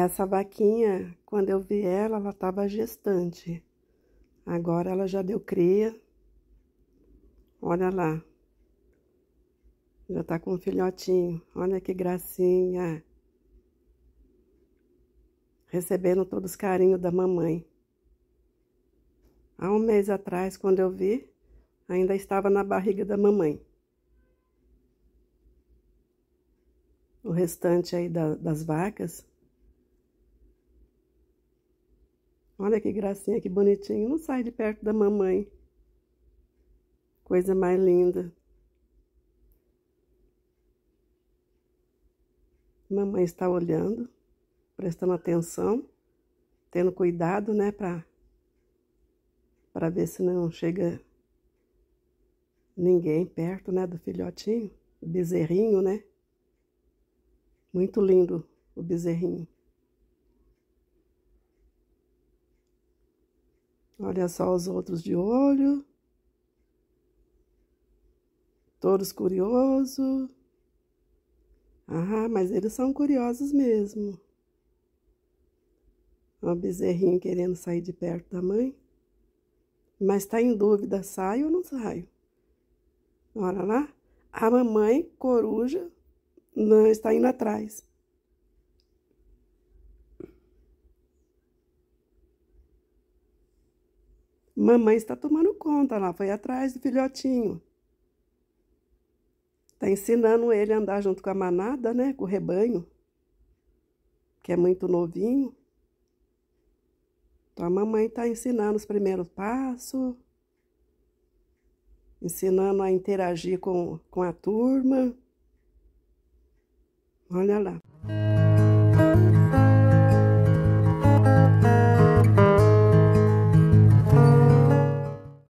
Essa vaquinha, quando eu vi ela, ela estava gestante. Agora ela já deu cria. Olha lá. Já tá com um filhotinho. Olha que gracinha. Recebendo todos os carinhos da mamãe. Há um mês atrás, quando eu vi, ainda estava na barriga da mamãe. O restante aí da, das vacas Olha que gracinha, que bonitinho. Não sai de perto da mamãe. Coisa mais linda. Mamãe está olhando, prestando atenção, tendo cuidado, né, para para ver se não chega ninguém perto, né, do filhotinho, bezerrinho, né? Muito lindo o bezerrinho. Olha só os outros de olho. Todos curiosos. Ah, mas eles são curiosos mesmo. O bezerrinho querendo sair de perto da mãe. Mas está em dúvida, sai ou não sai? Olha lá. A mamãe coruja não né, está indo atrás. Mamãe está tomando conta lá, foi atrás do filhotinho. Está ensinando ele a andar junto com a manada, né? Com o rebanho, que é muito novinho. Então a mamãe está ensinando os primeiros passos, ensinando a interagir com, com a turma. Olha lá.